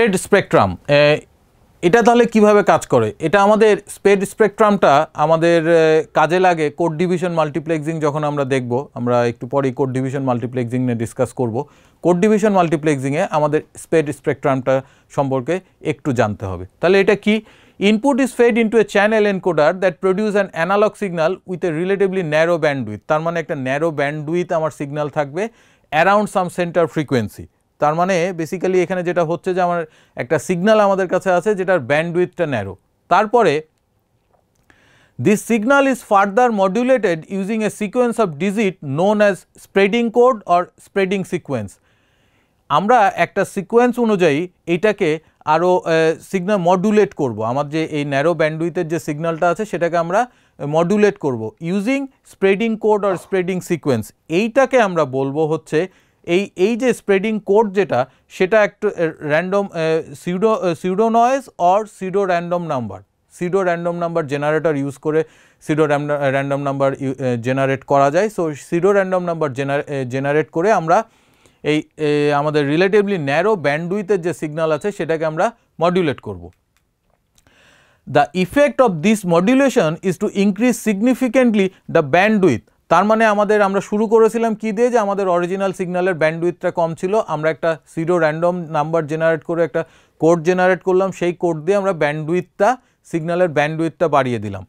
Spread spectrum এটা তাহলে কিভাবে কাজ করে এটা আমাদের স্পেড স্পেকট্রামটা আমাদের কাজে লাগে কোড ডিভিশন মাল্টিপ্লেক্সিং যখন আমরা দেখব আমরা একটু পরেই কোড ডিভিশন মাল্টিপ্লেক্সিং নিয়ে ডিসকাস করব কোড ডিভিশন মাল্টিপ্লেক্সিংয়ে আমাদের স্পেড স্পেকট্রামটা সম্পর্কে একটু জানতে হবে তাহলে এটা কি input is fed into a channel encoder that produce an analogue signal with a relatively narrow bandwidth তার মানে একটা ন্যারো ব্যান্ডউইথ আমার সিগনাল থাকবে অ্যারাউন্ড সাম সেন্টার ফ্রিকোয়েন্সি তার মানে বেসিক্যালি এখানে যেটা হচ্ছে যে আমার একটা সিগনাল আমাদের কাছে আছে যেটার ব্যান্ডউইথটা ন্যারো তারপরে this signal is further modulated using a sequence of digit known as spreading code or spreading sequence আমরা একটা সিকোয়েন্স অনুযায়ী এটাকে আরও সিগনাল মডুলেট করব আমার যে এই ন্যারো ব্যান্ডউইথের যে সিগন্যালটা আছে সেটাকে আমরা মডুলেট করব using spreading code or spreading sequence এইটাকে আমরা বলবো হচ্ছে এই এই যে স্প্রেডিং কোড যেটা সেটা একটু random pseudo pseudo noise or pseudo random number pseudo random number generator use করে সিডো র্যান্ডম নাম্বার জেনারেট করা যায় so pseudo random number generate করে আমরা এই আমাদের রিলেটিভলি ন্যারো ব্যান্ডুইথের যে সিগনাল আছে সেটাকে আমরা মডিউলেট করব the effect of this modulation is to increase significantly the bandwidth তার মানে আমাদের আমরা শুরু করেছিলাম কি দিয়ে যে আমাদের অরিজিনাল সিগন্যালের ব্যান্ডউইথটা কম ছিল আমরা একটা সিডো র্যান্ডম নাম্বার জেনারেট করে একটা কোড জেনারেট করলাম সেই কোড দিয়ে আমরা ব্যান্ডউইথটা সিগন্যালের ব্যান্ডউইথটা বাড়িয়ে দিলাম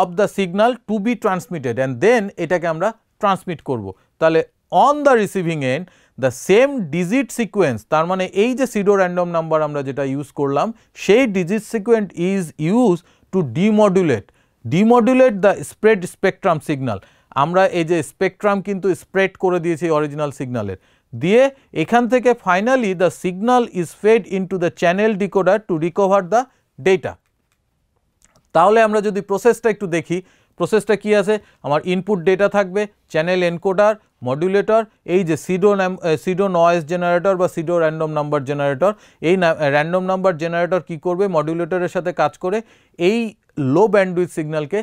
of the signal to be transmitted and then এটাকে আমরা ট্রান্সমিট করব তাহলে on the receiving end the same digit sequence তার মানে এই যে সিডো র্যান্ডম নাম্বার আমরা যেটা ইউজ করলাম সেই digit sequence is use to demodulate demodulate the spread spectrum signal আমরা এই যে স্পেকট্রাম কিন্তু স্প্রেড করে দিয়েছি অরিজিনাল সিগনালের দিয়ে এখান থেকে finally the signal is fed into the channel decoder to recover the data তাহলে আমরা যদি প্রসেসটা একটু দেখি প্রসেসটা কি আছে আমার ইনপুট ডেটা থাকবে চ্যানেল এনকোডার মডুলেটর এই যে সিডো সিডো নয়েজ জেনারেটর বা সিডো র্যান্ডম নাম্বার জেনারেটর এই র্যান্ডম নাম্বার জেনারেটর কি করবে মডুলেটরের সাথে কাজ করে এই লো ব্যান্ডউইথ সিগন্যালকে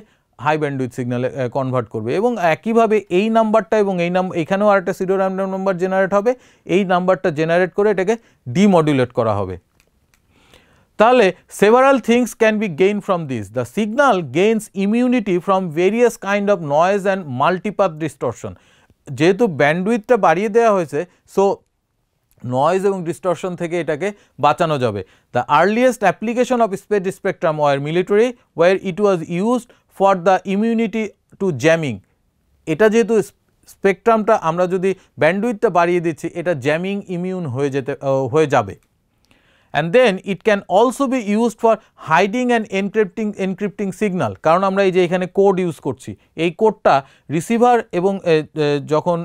হাই ব্যান্ডউইথ সিগন্যালে কনভার্ট করবে এবং একইভাবে এই নাম্বারটা এবং এই নাম এখানেও আরেকটা সিডো র্যান্ডম নাম্বার জেনারেট হবে এই নাম্বারটা জেনারেট করে এটাকে ডিমডুলেট করা হবে তাহলে several things can be gain from this the signal gains immunity from various kind of noise and multipath distortion যেহেতু ব্যান্ডউইথটা বাড়িয়ে দেওয়া হয়েছে সো নয়েজ এবং ডিস্টর্শন থেকে এটাকে বাঁচানো যাবে the earliest application of spread spectrum war military war it was used for the immunity to jamming এটা যেহেতু স্পেকট্রামটা আমরা যদি ব্যান্ডউইথটা বাড়িয়ে দিচ্ছি এটা জ্যামিং ইমিউন হয়ে যেতে হয়ে যাবে and then it can also be used for hiding and encrypting encrypting signal কারণ আমরা এই যে এখানে কোড ইউজ করছি এই কোডটা রিসিভার এবং যখন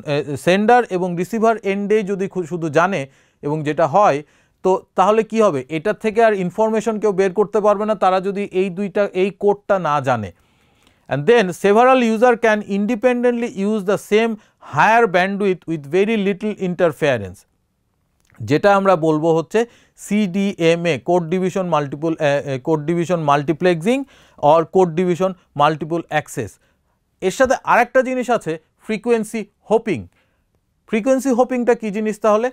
সেন্ডার এবং রিসিভার এন্ডে যদি শুধু জানে এবং যেটা হয় তো তাহলে কি হবে এটার থেকে আর ইনফরমেশন কেউ বের করতে পারবে না তারা যদি এই দুইটা এই কোডটা না জানে and then several user can independently use the same higher bandwidth with very little interference যেটা আমরা বলবো হচ্ছে CDMA code division multiple uh, uh, code division multiplexing or code division multiple access এর সাথে আরেকটা জিনিস আছে hopping. হোপিং ফ্রিকোয়েন্সি হোপিংটা কী জিনিস তাহলে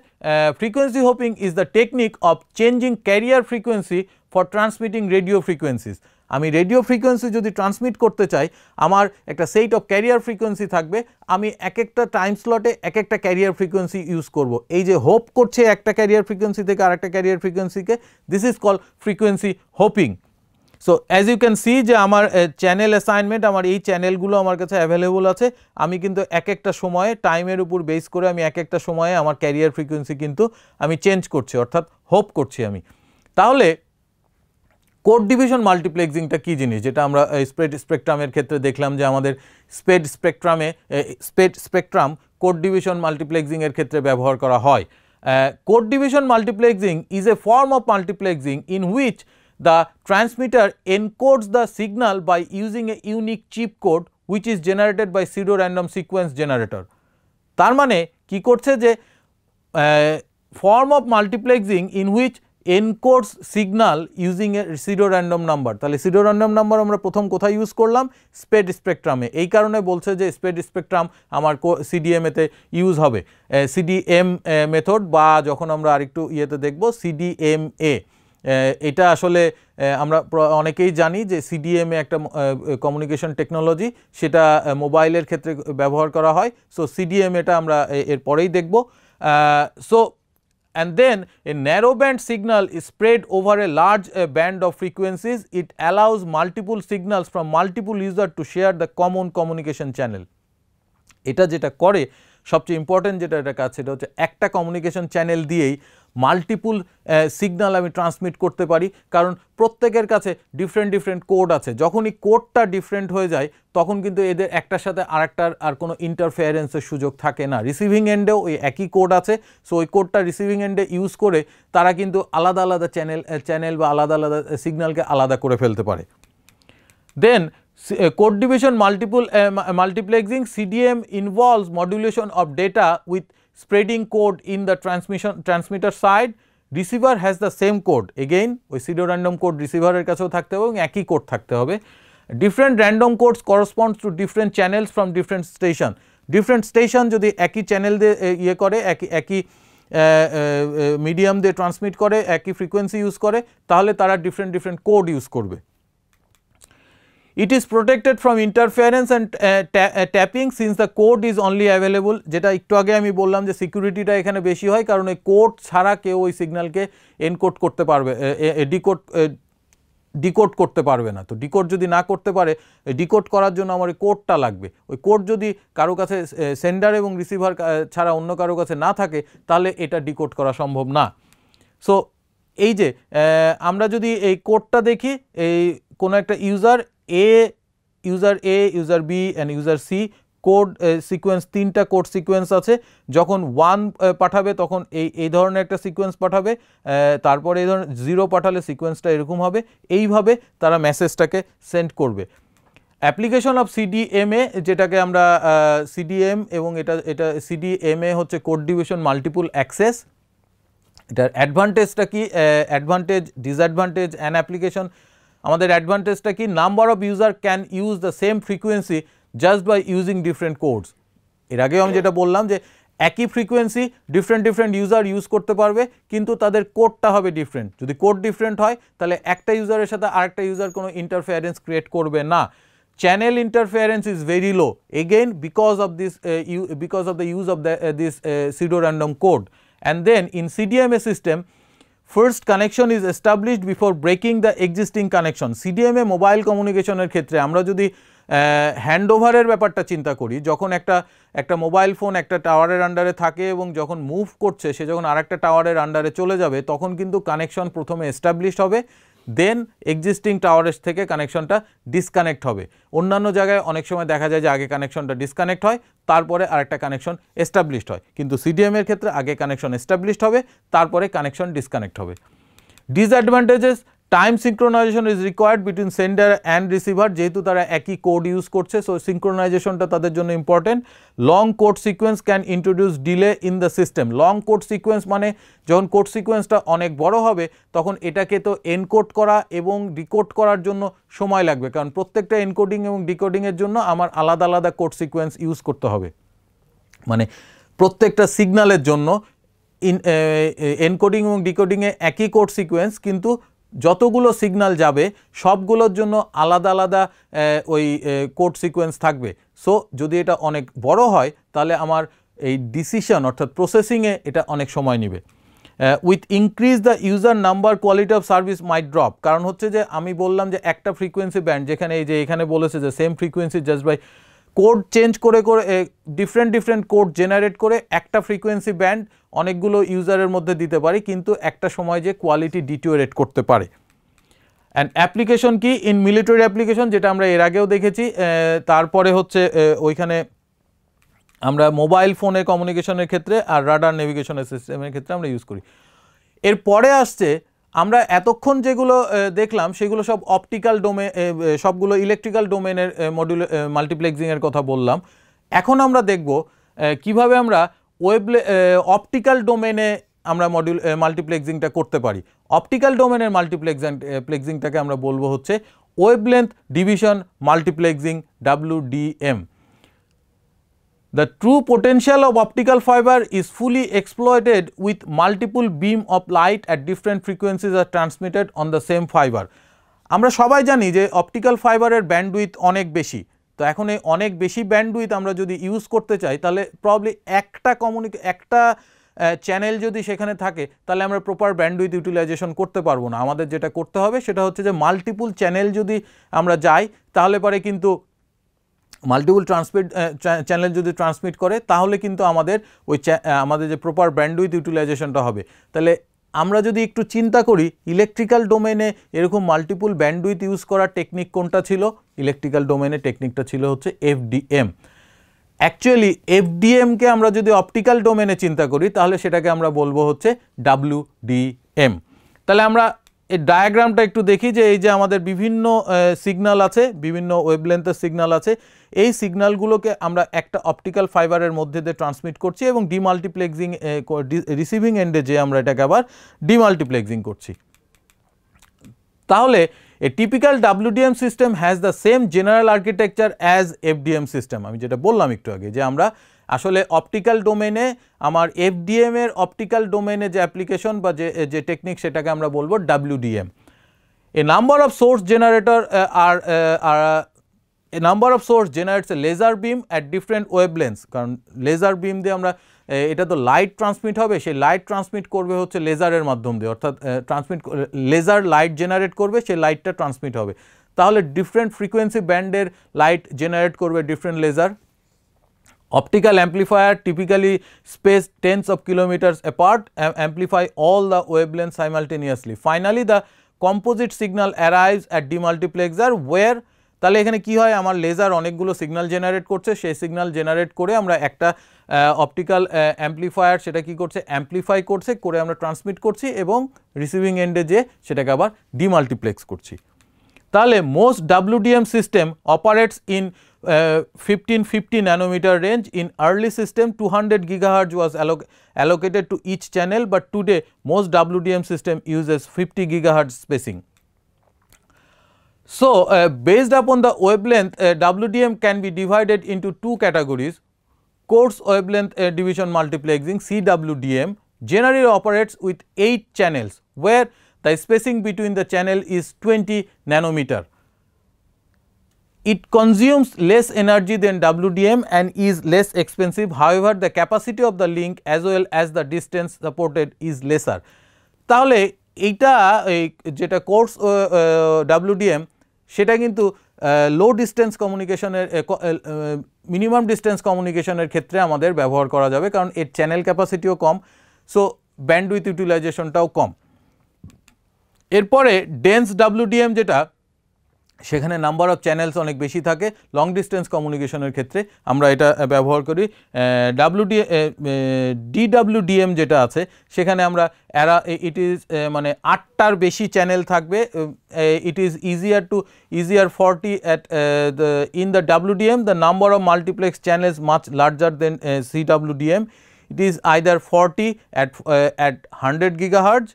frequency hopping is the technique of changing carrier frequency for transmitting radio frequencies. আমি রেডিও ফ্রিকোয়েন্সি যদি ট্রান্সমিট করতে চাই আমার একটা সেট অফ ক্যারিয়ার ফ্রিকোয়েন্সি থাকবে আমি এক একটা টাইম স্লটে এক একটা ক্যারিয়ার ফ্রিকোয়েন্সি ইউজ করব এই যে হোপ করছে একটা ক্যারিয়ার ফ্রিকোয়েন্সি থেকে আর একটা ক্যারিয়ার ফ্রিকোয়েন্সিকে this is call frequency hopping so as you can see যে আমার চ্যানেল অ্যাসাইনমেন্ট আমার এই চ্যানেলগুলো আমার কাছে অ্যাভেলেবল আছে আমি কিন্তু এক একটা সময়ে টাইমের উপর বেস করে আমি এক একটা সময়ে আমার ক্যারিয়ার ফ্রিকোয়েন্সি কিন্তু আমি চেঞ্জ করছি অর্থাৎ হোপ করছি আমি তাহলে কোড ডিভিশন মাল্টিপ্লেক্সিংটা কী জিনিস যেটা আমরা স্প্রেড স্পেকট্রামের ক্ষেত্রে দেখলাম যে আমাদের স্পেড স্পেকট্রামে স্পেড স্পেকট্রাম কোড ডিভিশন মাল্টিপ্লেক্সিংয়ের ক্ষেত্রে ব্যবহার করা হয় code division multiplexing is a form of multiplexing in which the transmitter encodes the signal by using a unique chip code which is generated by pseudo random sequence generator তার মানে কি করছে যে form of multiplexing in which encodes signal using a pseudo random number তাহলে pseudo random number আমরা প্রথম কোথায় use করলাম স্পেড স্পেকট্রামে এই কারণে বলছে যে স্পেড স্পেকট্রাম আমার সিডিএমএতে ইউজ হবে সিডিএম মেথড বা যখন আমরা আরেকটু ইয়েতে দেখব সিডিএমএ এটা আসলে আমরা অনেকেই জানি যে সিডিএমএ একটা কমিউনিকেশন টেকনোলজি সেটা মোবাইলের ক্ষেত্রে ব্যবহার করা হয় সো সিডিএম এটা আমরা এরপরেই দেখব so and then a narrow band signal is spread over a large uh, band of frequencies. It allows multiple signals from multiple user to share the common communication channel. এটা যেটা করে সবচেয়ে important যেটা এটা কাজ সেটা হচ্ছে একটা কমিউনিকেশন চ্যানেল দিয়েই মাল্টিপুল সিগনাল uh, আমি ট্রান্সমিট করতে পারি কারণ প্রত্যেকের কাছে ডিফারেন্ট ডিফারেন্ট কোড আছে যখনই কোডটা ডিফারেন্ট হয়ে যায় তখন কিন্তু এদের একটার সাথে আরেকটার আর কোনো ইন্টারফেয়ারেন্সের সুযোগ থাকে না রিসিভিং এন্ডেও ওই একই কোড আছে সো ওই কোডটা রিসিভিং এন্ডে ইউজ করে তারা কিন্তু আলাদা আলাদা চ্যানেল চ্যানেল uh, বা আলাদা আলাদা সিগনালকে uh, আলাদা করে ফেলতে পারে then code division multiple multiplexing CDM involves modulation of data with spreading code in the transmission transmitter side receiver has the same code again ওই pseudo random code receiver er kacheo thakte hobe ebong eki code thakte hobe different random codes corresponds to different channels from different station different station jodi eki channel de ye kore eki eki medium de transmit kore eki frequency use kore tahole tara different different code use korbe It is protected from interference and uh, ta uh, tapping since the code is only available যেটা একটু আগে আমি বললাম যে সিকিউরিটিটা এখানে বেশি হয় কারণ ওই কোড ছাড়া কেউ ওই সিগন্যালকে এনকোড করতে পারবে ডিকোড ডিকোড করতে পারবে না তো ডিকোড যদি না করতে পারে ডিকোড করার জন্য আমার ওই কোডটা লাগবে ওই কোড যদি কারো কাছে সেন্ডার এবং রিসিভার ছাড়া অন্য কারো কাছে না থাকে তাহলে এটা ডিকোড করা সম্ভব না সো এই যে আমরা যদি এই কোডটা দেখি এই কোনো একটা user a user a user b and user c code sequence তিনটা কোড সিকোয়েন্স আছে যখন ওয়ান পাঠাবে তখন এই এই ধরনের একটা সিকোয়েন্স পাঠাবে তারপরে এই ধরনের জিরো পাঠালে সিকোয়েন্সটা এরকম হবে এইভাবে তারা মেসেজটাকে সেন্ড করবে অ্যাপ্লিকেশন অফ সিডিএমএ যেটাকে আমরা সিডিএম এবং এটা এটা সিডিএমএ হচ্ছে কোড ডিভিশন মাল্টিপুল অ্যাক্সেস এটার অ্যাডভান্টেজটা কি অ্যাডভান্টেজ ডিসঅ্যাডভান্টেজ অ্যান অ্যাপ্লিকেশন আমাদের অ্যাডভান্টেজটা কি number of user can use the same frequency just by using different codes এর আগেও আমি যেটা বললাম যে একই frequency different different user use করতে পারবে কিন্তু তাদের কোডটা হবে ডিফারেন্ট যদি কোড ডিফারেন্ট হয় তাহলে একটা ইউজারের সাথে আরেকটা ইউজার কোনো ইন্টারফেয়ারেন্স ক্রিয়েট করবে না channel interference is very low again because of this because of the use of the this pseudo random code and then in CDMA system first connection is established before breaking the existing connection CDMA mobile কমিউনিকেশনের ক্ষেত্রে আমরা যদি hand ওভারের ব্যাপারটা চিন্তা করি যখন একটা একটা মোবাইল ফোন একটা টাওয়ারের আন্ডারে থাকে এবং যখন মুভ করছে সে যখন আরেকটা টাওয়ারের আন্ডারে চলে যাবে তখন কিন্তু কানেকশন প্রথমে এস্টাবলিশড হবে দেন এক্সিস্টিং টাওয়ারের থেকে কানেকশনটা ডিসকানেক্ট হবে অন্যান্য জায়গায় অনেক সময় দেখা যায় যে আগে কানেকশনটা ডিসকানেক্ট হয় তারপরে আরেকটা কানেকশন এস্টাবলিশড হয় কিন্তু সিডিএমের ক্ষেত্রে আগে কানেকশন এস্টাবলিশড হবে তারপরে কানেকশন ডিসকানেক্ট হবে disadvantages time synchronization is required between sender and receiver যেহেতু তারা একই কোড ইউজ করছে সো সিঙ্ক্রোনাইজেশনটা তাদের জন্য important long code sequence can introduce delay in the system long code sequence মানে যখন কোড সিকোয়েন্সটা অনেক বড় হবে তখন এটাকে তো এনকোড করা এবং ডিকোড করার জন্য সময় লাগবে কারণ প্রত্যেকটা এনকোডিং এবং ডিকোডিংয়ের জন্য আমার আলাদা আলাদা কোড সিকোয়েন্স ইউজ করতে হবে মানে প্রত্যেকটা সিগনালের জন্য ইন এনকোডিং এবং ডিকোডিংয়ে একই কোড সিকোয়েন্স কিন্তু যতগুলো সিগনাল যাবে সবগুলোর জন্য আলাদা আলাদা ওই কোড সিকোয়েন্স থাকবে সো যদি এটা অনেক বড় হয় তাহলে আমার এই ডিসিশন অর্থাৎ প্রসেসিংয়ে এটা অনেক সময় নেবে with increase the user number quality of service may drop কারণ হচ্ছে যে আমি বললাম যে একটা ফ্রিকোয়েন্সি ব্যান্ড যেখানে এই যে এখানে বলেছে যে same frequency just by code change করে করে ডিফারেন্ট ডিফারেন্ট কোড জেনারেট করে একটা ফ্রিকোয়েন্সি ব্যান্ড অনেকগুলো ইউজারের মধ্যে দিতে পারি কিন্তু একটা সময় যে কোয়ালিটি ডিটিওরেট করতে পারে অ্যান্ড অ্যাপ্লিকেশন কি ইন মিলিটারি অ্যাপ্লিকেশন যেটা আমরা এর আগেও দেখেছি তারপরে হচ্ছে ওইখানে আমরা মোবাইল ফোনে কমিউনিকেশনের ক্ষেত্রে আর রাডার নেভিগেশনের সিস্টেমের ক্ষেত্রে আমরা ইউজ করি এরপরে আসছে আমরা এতক্ষণ যেগুলো দেখলাম সেগুলো সব অপটিক্যাল ডোমে সবগুলো ইলেকট্রিক্যাল ডোমেনের মডিউল মাল্টিপ্লেক্সিংয়ের কথা বললাম এখন আমরা দেখব কিভাবে আমরা ওয়েব অপটিক্যাল ডোমেনে আমরা মডিউল মাল্টিপ্লেক্সিংটা করতে পারি অপটিক্যাল ডোমেনের মাল্টিপ্লেক্সিং প্লেক্সিংটাকে আমরা বলবো হচ্ছে wavelength division multiplexing W D M The true potential of optical fiber is fully exploited with multiple beam of light at different frequencies are transmitted on the same fiber. আমরা সবাই জানি যে optical ফাইবারের bandwidth অনেক বেশি তো এখন এই অনেক বেশি ব্যান্ডউইথ আমরা যদি ইউজ করতে চাই তাহলে প্রবলি একটা কমিউনিক একটা চ্যানেল যদি সেখানে থাকে তাহলে আমরা প্রপার ব্যান্ডউইথ ইউটিলাইজেশন করতে পারবো না আমাদের যেটা করতে হবে সেটা হচ্ছে যে মাল্টিপুল চ্যানেল যদি আমরা যাই তাহলে পরে কিন্তু মাল্টিপুল ট্রান্সমিট চ্যানেল যদি ট্রান্সমিট করে তাহলে কিন্তু আমাদের ওই আমাদের যে প্রপার ব্যান্ডউইথ ইউটিলাইজেশনটা হবে তাহলে আমরা যদি একটু চিন্তা করি ইলেকট্রিক্যাল ডোমেনে এরকম মাল্টিপুল ব্যান্ডউইথ ইউজ করার টেকনিক কোনটা ছিল ইলেকট্রিক্যাল ডোমেনে টেকনিকটা ছিল হচ্ছে এফডিএম অ্যাকচুয়ালি এফডিএমকে আমরা যদি অপটিক্যাল ডোমেনে চিন্তা করি তাহলে সেটাকে আমরা বলবো হচ্ছে ডাব্লু তাহলে আমরা এই ডায়াগ্রামটা একটু দেখি যে এই যে আমাদের বিভিন্ন সিগনাল আছে বিভিন্ন ওয়েবলেন্থের সিগনাল আছে এই সিগনালগুলোকে আমরা একটা অপটিক্যাল ফাইবারের মধ্যে দিয়ে ট্রান্সমিট করছি এবং ডিমাল্টিপ্লেক্সিং রিসিভিং এন্ডে যে আমরা এটাকে আবার ডিমাল্টিপ্লেক্সিং করছি তাহলে a typical WDM system has the same general architecture as FDM system আমি যেটা বললাম একটু আগে যে আমরা আসলে অপটিক্যাল ডোমেনে আমার এফডিএম এর অপটিক্যাল ডোমেনে যে অ্যাপ্লিকেশন বা যে যে টেকনিক সেটাকে আমরা বলবো WDM a number of source generator আর a number of source generates a laser beam at different ওয়েবলেন্স কারণ লেজার বিম দিয়ে আমরা uh, এটা তো লাইট ট্রান্সমিট হবে সেই লাইট ট্রান্সমিট করবে হচ্ছে লেজারের মাধ্যম দিয়ে অর্থাৎ ট্রান্সমিট লেজার লাইট জেনারেট করবে সেই লাইটটা ট্রান্সমিট হবে তাহলে ডিফারেন্ট ফ্রিকোয়েন্সি ব্যান্ডের লাইট জেনারেট করবে different laser Optical amplifier typically space tens of kilometers apart amplify all the wavelengths simultaneously. Finally, the composite signal arrives at demultiplexer where তাহলে এখানে কি হয় আমার লেজার অনেকগুলো সিগনাল জেনারেট করছে সেই সিগনাল জেনারেট করে আমরা একটা অপটিক্যাল অ্যাম্পলিফায়ার সেটা কি করছে অ্যাম্পলিফাই করছে করে আমরা ট্রান্সমিট করছি এবং রিসিভিং এন্ডে যে সেটাকে আবার ডিমাল্টিপ্লেক্স করছি তাহলে most WDM system operates in Uh, 15 1550 nanometer range in early system 200 gigahertz was alloc allocated to each channel, but today most WDM system uses 50 gigahertz spacing. So, uh, based upon the wavelength uh, WDM can be divided into two categories coarse wavelength uh, division multiplexing CWDM generally operates with 8 channels where the spacing between the channel is 20 nanometer It consumes less energy than WDM and is less expensive. However, the capacity of the link as well as the distance supported is lesser. তাহলে এইটা যেটা course WDM সেটা কিন্তু low distance কমিউনিকেশনের minimum distance কমিউনিকেশনের ক্ষেত্রে আমাদের ব্যবহার করা যাবে কারণ এর চ্যানেল ক্যাপাসিটিও কম সো ব্যান্ডউইথ ইউটিলাইজেশনটাও কম এরপরে ডেন্স ডাব্লিউডিএম যেটা সেখানে নাম্বার অফ চ্যানেলস অনেক বেশি থাকে লং ডিস্টেন্স কমিউনিকেশনের ক্ষেত্রে আমরা এটা ব্যবহার করি ডাব্লুডি ডিডাব্লুডিএম যেটা আছে সেখানে আমরা অ্যারা ইট ইজ মানে আটটার বেশি চ্যানেল থাকবে it is easier to easier forty at in the WDM the number of multiplex channels much larger than C WDM it is either forty at at hundred gigahertz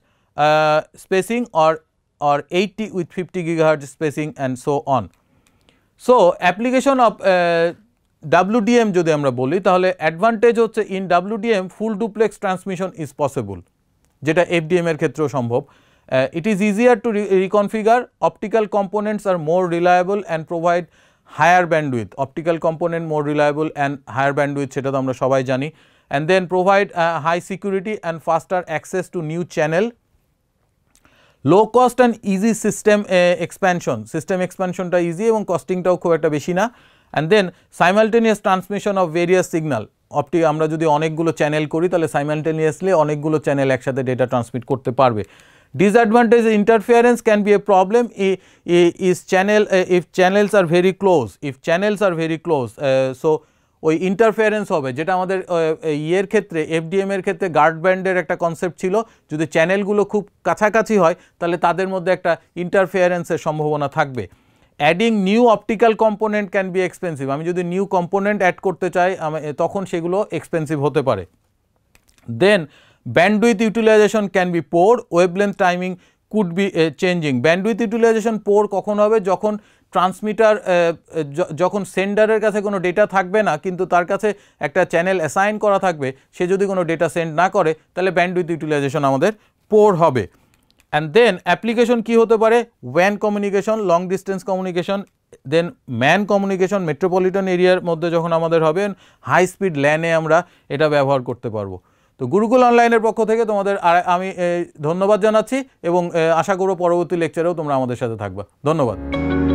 spacing or or 80 with 50 gigahertz spacing and so on. So, application of uh, WDM যদি আমরা বলি তাহলে advantage হচ্ছে in WDM full duplex transmission is possible যেটা FDM এর ক্ষেত্রেও সম্ভব it is easier to reconfigure optical components আর more reliable and provide higher bandwidth optical component more reliable and higher bandwidth সেটা তো আমরা সবাই জানি and then provide high security and faster access to new channel low cost and easy system expansion system এক্সপ্যানশনটা easy এবং কস্টিংটাও খুব একটা বেশি না and then simultaneous transmission of various signal অপটি আমরা যদি অনেকগুলো চ্যানেল করি তাহলে সাইমালটেনিয়াসলি অনেকগুলো চ্যানেল একসাথে ডেটা ট্রান্সমিট করতে পারবে disadvantage interference can be a problem is channel if channels are very close if channels are very close so ওই ইন্টারফেয়ারেন্স হবে যেটা আমাদের ইয়ের ক্ষেত্রে এফডিএম এর ক্ষেত্রে গার্ড ব্যান্ডের একটা কনসেপ্ট ছিল যদি চ্যানেলগুলো খুব কাছাকাছি হয় তাহলে তাদের মধ্যে একটা ইন্টারফেয়ারেন্সের সম্ভাবনা থাকবে adding new optical component can be expensive আমি যদি নিউ কম্পোনেন্ট অ্যাড করতে চাই তখন সেগুলো এক্সপেন্সিভ হতে পারে then bandwidth utilization can be poor wavelength timing could be changing bandwidth utilization poor কখন হবে যখন ট্রান্সমিটার uh, যখন সেন্ডারের কাছে কোনো ডেটা থাকবে না কিন্তু তার কাছে একটা চ্যানেল অ্যাসাইন করা থাকবে সে যদি কোনো ডেটা সেন্ড না করে তাহলে ব্যান্ড উইথ ইউটিলাইজেশন আমাদের পোর হবে অ্যান্ড দেন অ্যাপ্লিকেশন কি হতে পারে ওয়ান communication long distance communication then MAN communication metropolitan এরিয়ার মধ্যে যখন আমাদের হবে হাই স্পিড ল্যানে আমরা এটা ব্যবহার করতে পারবো তো গুরুকুল অনলাইনের পক্ষ থেকে তোমাদের আমি ধন্যবাদ জানাচ্ছি এবং আশা করব পরবর্তী লেকচারেও তোমরা আমাদের সাথে থাকবা ধন্যবাদ